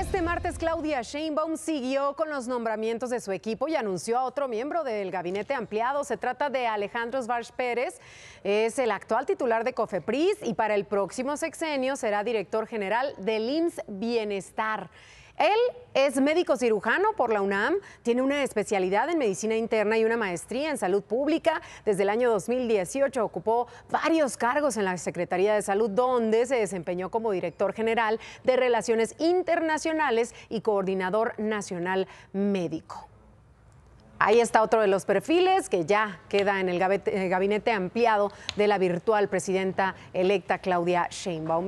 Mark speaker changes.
Speaker 1: Este martes Claudia Sheinbaum siguió con los nombramientos de su equipo y anunció a otro miembro del gabinete ampliado. Se trata de Alejandro Svarch Pérez, es el actual titular de COFEPRIS y para el próximo sexenio será director general del IMSS Bienestar. Él es médico cirujano por la UNAM, tiene una especialidad en medicina interna y una maestría en salud pública. Desde el año 2018 ocupó varios cargos en la Secretaría de Salud, donde se desempeñó como director general de Relaciones Internacionales y coordinador nacional médico. Ahí está otro de los perfiles que ya queda en el gabinete ampliado de la virtual presidenta electa Claudia Sheinbaum.